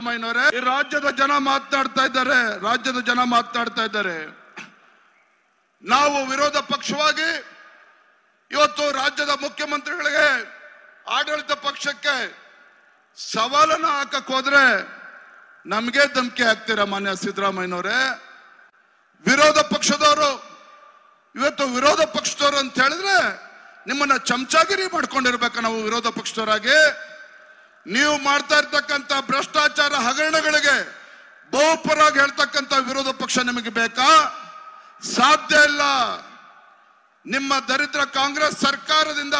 ಈ ರಾಜ್ಯದ ಜನ ಮಾತನಾಡ್ತಾ ಇದ್ದಾರೆ ರಾಜ್ಯದ ಜನ ಮಾತನಾಡ್ತಾ ಇದ್ದಾರೆ ನಾವು ವಿರೋಧ ಪಕ್ಷವಾಗಿ ಇವತ್ತು ರಾಜ್ಯದ ಮುಖ್ಯಮಂತ್ರಿಗಳಿಗೆ ಆಡಳಿತ ಪಕ್ಷಕ್ಕೆ ಸವಾಲನ್ನು ಹಾಕಕ್ ಹೋದ್ರೆ ನಮ್ಗೆ ಧಮಕಿ ಆಗ್ತೀರಾ ಮಾನ್ಯ ಸಿದ್ದರಾಮಯ್ಯನವರೇ ವಿರೋಧ ಪಕ್ಷದವರು ಇವತ್ತು ವಿರೋಧ ಪಕ್ಷದವರು ಅಂತ ಹೇಳಿದ್ರೆ ನಿಮ್ಮನ್ನ ಚಮಚಾಗಿರಿ ಮಾಡ್ಕೊಂಡಿರ್ಬೇಕು ನಾವು ವಿರೋಧ ಪಕ್ಷದವರಾಗಿ ನೀವು ಮಾಡ್ತಾ ಇರ್ತಕ್ಕಂಥ ಭ್ರಷ್ಟಾಚಾರ ಹಗರಣಗಳಿಗೆ ಬಹುಪರಾಗಿ ಹೇಳ್ತಕ್ಕಂಥ ವಿರೋಧ ಪಕ್ಷ ನಿಮಗೆ ಬೇಕಾ ಸಾಧ್ಯ ಇಲ್ಲ ನಿಮ್ಮ ದರಿದ್ರ ಕಾಂಗ್ರೆಸ್ ಸರ್ಕಾರದಿಂದ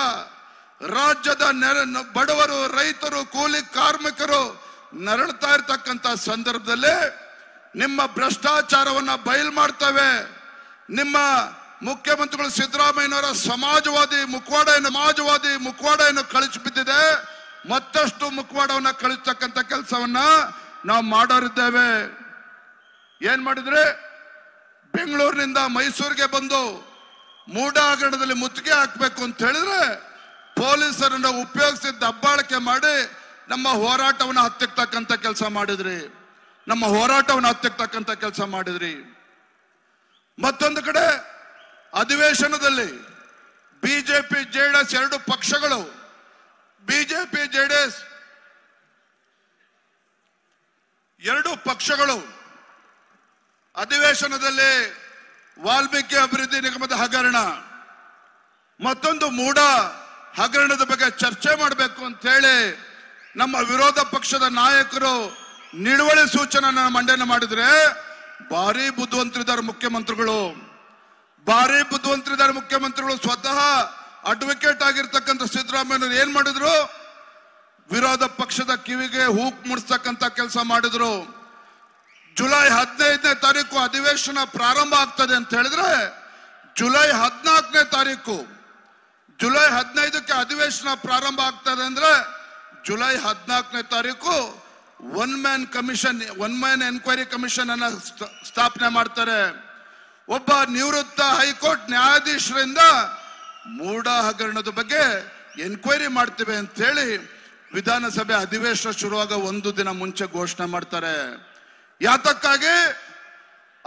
ರಾಜ್ಯದ ನೆರ ಬಡವರು ರೈತರು ಕೂಲಿ ಕಾರ್ಮಿಕರು ನರಳ್ತಾ ಇರ್ತಕ್ಕಂಥ ಸಂದರ್ಭದಲ್ಲಿ ನಿಮ್ಮ ಭ್ರಷ್ಟಾಚಾರವನ್ನ ಬಯಲು ಮಾಡ್ತವೆ ನಿಮ್ಮ ಮುಖ್ಯಮಂತ್ರಿಗಳು ಸಿದ್ದರಾಮಯ್ಯನವರ ಸಮಾಜವಾದಿ ಮುಖವಾಡ ಸಮಾಜವಾದಿ ಮುಖವಾಡೆಯನ್ನು ಕಳಿಸಿ ಬಿದ್ದಿದೆ ಮತ್ತಷ್ಟು ಮುಖವಾಡವನ್ನ ಕಳಿಸ್ತಕ್ಕಂಥ ಕೆಲಸವನ್ನ ನಾವು ಮಾಡೋರಿದ್ದೇವೆ ಏನ್ ಮಾಡಿದ್ರೆ ಬೆಂಗಳೂರಿನಿಂದ ಮೈಸೂರಿಗೆ ಬಂದು ಮೂಡಾಗರಣದಲ್ಲಿ ಮುತ್ತಿಗೆ ಹಾಕ್ಬೇಕು ಅಂತ ಹೇಳಿದ್ರೆ ಪೊಲೀಸರನ್ನ ಉಪಯೋಗಿಸಿ ದಬ್ಬಾಳಿಕೆ ಮಾಡಿ ನಮ್ಮ ಹೋರಾಟವನ್ನು ಹತ್ತಿರ್ತಕ್ಕಂಥ ಕೆಲಸ ಮಾಡಿದ್ರಿ ನಮ್ಮ ಹೋರಾಟವನ್ನು ಹತ್ತಿರ್ತಕ್ಕಂಥ ಕೆಲಸ ಮಾಡಿದ್ರಿ ಮತ್ತೊಂದು ಕಡೆ ಅಧಿವೇಶನದಲ್ಲಿ ಬಿಜೆಪಿ ಜೆಡಿಎಸ್ ಎರಡು ಪಕ್ಷಗಳು ಬಿಜೆಪಿ ಜೆಡಿಎಸ್ ಎರಡು ಪಕ್ಷಗಳು ಅಧಿವೇಶನದಲ್ಲಿ ವಾಲ್ಮೀಕಿ ಅಭಿವೃದ್ಧಿ ನಿಗಮದ ಹಗರಣ ಮತ್ತೊಂದು ಮೂಡ ಹಗರಣದ ಬಗ್ಗೆ ಚರ್ಚೆ ಮಾಡಬೇಕು ಅಂತ ಹೇಳಿ ನಮ್ಮ ವಿರೋಧ ಪಕ್ಷದ ನಾಯಕರು ನಿಳುವಳಿ ಸೂಚನೆ ಮಂಡನೆ ಮಾಡಿದ್ರೆ ಭಾರಿ ಬುದ್ಧಿವಂತರಿದ್ದಾರೆ ಮುಖ್ಯಮಂತ್ರಿಗಳು ಭಾರಿ ಬುದ್ಧಿವಂತರಿದ್ದಾರೆ ಮುಖ್ಯಮಂತ್ರಿಗಳು ಸ್ವತಃ ಅಡ್ವೊಕೇಟ್ ಆಗಿರ್ತಕ್ಕಂಥ ಸಿದ್ದರಾಮಯ್ಯ ಏನ್ ಮಾಡಿದ್ರು ವಿರೋಧ ಪಕ್ಷದ ಕಿವಿಗೆ ಹೂಕ್ ಮುಡಿಸ್ತಕ್ಕಂಥ ಕೆಲಸ ಮಾಡಿದ್ರು ಜುಲೈ ಹದಿನೈದನೇ ತಾರೀಕು ಅಧಿವೇಶನ ಪ್ರಾರಂಭ ಆಗ್ತದೆ ಅಂತ ಹೇಳಿದ್ರೆ ಜುಲೈ ಹದಿನಾಲ್ಕನೇ ತಾರೀಕು ಜುಲೈ ಹದಿನೈದಕ್ಕೆ ಅಧಿವೇಶನ ಪ್ರಾರಂಭ ಆಗ್ತದೆ ಅಂದ್ರೆ ಜುಲೈ ಹದಿನಾಲ್ಕನೇ ತಾರೀಕು one man commission one man enquiry commission ಅನ್ನ ಸ್ಥಾಪನೆ ಮಾಡ್ತಾರೆ ಒಬ್ಬ ನಿವೃತ್ತ ಹೈಕೋರ್ಟ್ ನ್ಯಾಯಾಧೀಶರಿಂದ ಮೂಡ ಹಗರಣದ ಬಗ್ಗೆ ಎನ್ಕ್ವೈರಿ ಮಾಡ್ತೇವೆ ಅಂತ ಹೇಳಿ ವಿಧಾನಸಭೆ ಅಧಿವೇಶನ ಶುರುವಾಗ ಒಂದು ದಿನ ಮುಂಚೆ ಘೋಷಣೆ ಮಾಡ್ತಾರೆ ಯಾತಕ್ಕಾಗಿ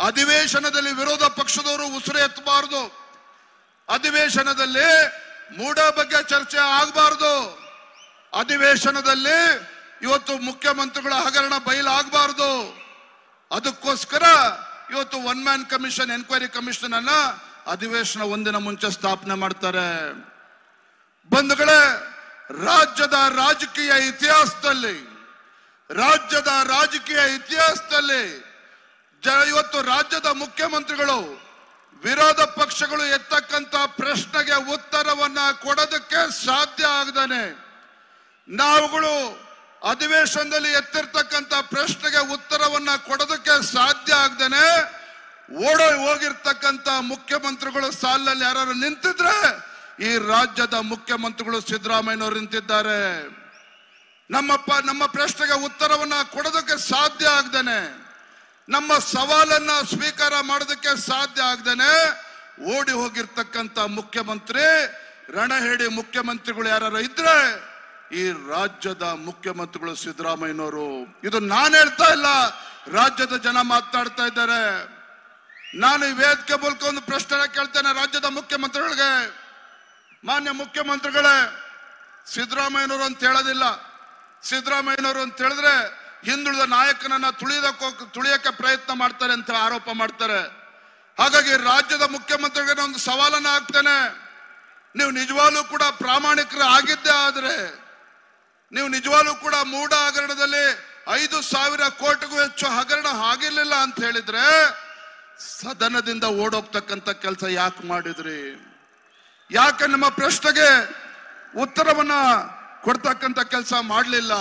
ಅಧಿವೇಶನದಲ್ಲಿ ವಿರೋಧ ಪಕ್ಷದವರು ಉಸಿರು ಎತ್ತಬಾರದು ಅಧಿವೇಶನದಲ್ಲಿ ಮೂಡ ಬಗ್ಗೆ ಚರ್ಚೆ ಆಗಬಾರದು ಅಧಿವೇಶನದಲ್ಲಿ ಇವತ್ತು ಮುಖ್ಯಮಂತ್ರಿಗಳ ಹಗರಣ ಬಯಲಾಗಬಾರದು ಅದಕ್ಕೋಸ್ಕರ ಇವತ್ತು one man commission enquiry commission ಅನ್ನ ಅಧಿವೇಶನ ಒಂದಿನ ಮುಂಚೆ ಸ್ಥಾಪನೆ ಮಾಡ್ತಾರೆ ಬಂಧುಗಳೇ ರಾಜ್ಯದ ರಾಜಕೀಯ ಇತಿಹಾಸದಲ್ಲಿ ರಾಜ್ಯದ ರಾಜಕೀಯ ಇತಿಹಾಸದಲ್ಲಿ ಇವತ್ತು ರಾಜ್ಯದ ಮುಖ್ಯಮಂತ್ರಿಗಳು ವಿರೋಧ ಪಕ್ಷಗಳು ಎತ್ತಕ್ಕಂತ ಪ್ರಶ್ನೆಗೆ ಉತ್ತರವನ್ನ ಕೊಡೋದಕ್ಕೆ ಸಾಧ್ಯ ಆಗದಾನೆ ನಾವುಗಳು ಅಧಿವೇಶನದಲ್ಲಿ ಎತ್ತಿರ್ತಕ್ಕಂಥ ಪ್ರಶ್ನೆಗೆ ಉತ್ತರವನ್ನ ಕೊಡೋದಕ್ಕೆ ಸಾಧ್ಯ ಆಗದೇನೆ ಓಡೋ ಹೋಗಿರ್ತಕ್ಕಂತ ಮುಖ್ಯಮಂತ್ರಿಗಳು ಸಾಲಲ್ಲಿ ಯಾರು ನಿಂತಿದ್ರೆ ಈ ರಾಜ್ಯದ ಮುಖ್ಯಮಂತ್ರಿಗಳು ಸಿದ್ದರಾಮಯ್ಯನವರು ನಿಂತಿದ್ದಾರೆ ನಮ್ಮಪ್ಪ ನಮ್ಮ ಪ್ರಶ್ನೆಗೆ ಉತ್ತರವನ್ನ ಕೊಡೋದಕ್ಕೆ ಸಾಧ್ಯ ಆಗ್ದೇನೆ ನಮ್ಮ ಸವಾಲನ್ನ ಸ್ವೀಕಾರ ಮಾಡೋದಕ್ಕೆ ಸಾಧ್ಯ ಆಗ್ದೇನೆ ಓಡಿ ಹೋಗಿರ್ತಕ್ಕಂತ ಮುಖ್ಯಮಂತ್ರಿ ರಣಹೇಡಿ ಮುಖ್ಯಮಂತ್ರಿಗಳು ಯಾರು ಇದ್ರೆ ಈ ರಾಜ್ಯದ ಮುಖ್ಯಮಂತ್ರಿಗಳು ಸಿದ್ದರಾಮಯ್ಯನವರು ಇದು ನಾನು ಹೇಳ್ತಾ ಇಲ್ಲ ರಾಜ್ಯದ ಜನ ಮಾತಾಡ್ತಾ ಇದ್ದಾರೆ ನಾನು ಈ ವೇದಿಕೆ ಮೂಲಕ ಒಂದು ಪ್ರಶ್ನೆ ಕೇಳ್ತೇನೆ ರಾಜ್ಯದ ಮುಖ್ಯಮಂತ್ರಿಗಳಿಗೆ ಮಾನ್ಯ ಮುಖ್ಯಮಂತ್ರಿಗಳೇ ಸಿದ್ದರಾಮಯ್ಯನವರು ಅಂತ ಹೇಳೋದಿಲ್ಲ ಸಿದ್ದರಾಮಯ್ಯನವರು ಅಂತ ಹೇಳಿದ್ರೆ ಹಿಂದುಳಿದ ನಾಯಕನನ್ನ ತುಳಿಯೋದಕ್ಕೆ ತುಳಿಯಕ್ಕೆ ಪ್ರಯತ್ನ ಮಾಡ್ತಾರೆ ಅಂತ ಆರೋಪ ಮಾಡ್ತಾರೆ ಹಾಗಾಗಿ ರಾಜ್ಯದ ಮುಖ್ಯಮಂತ್ರಿಗೆ ಒಂದು ಸವಾಲನ್ನ ಹಾಕ್ತೇನೆ ನೀವು ನಿಜವಾಗ್ಲೂ ಕೂಡ ಪ್ರಾಮಾಣಿಕರು ಆಗಿದ್ದೇ ಆದ್ರೆ ನೀವು ನಿಜವಾಗ್ಲೂ ಕೂಡ ಮೂಢ ಹಗರಣದಲ್ಲಿ ಐದು ಸಾವಿರ ಕೋಟಿಗೂ ಹೆಚ್ಚು ಹಗರಣ ಆಗಿರ್ಲಿಲ್ಲ ಅಂತ ಹೇಳಿದ್ರೆ ಸದನದಿಂದ ಓಡೋಗ್ತಕ್ಕಂಥ ಕೆಲಸ ಯಾಕೆ ಮಾಡಿದ್ರಿ ಯಾಕೆ ನಮ್ಮ ಪ್ರಶ್ನೆಗೆ ಉತ್ತರವನ್ನ ಕೊಡ್ತಕ್ಕಂಥ ಕೆಲಸ ಮಾಡಲಿಲ್ಲ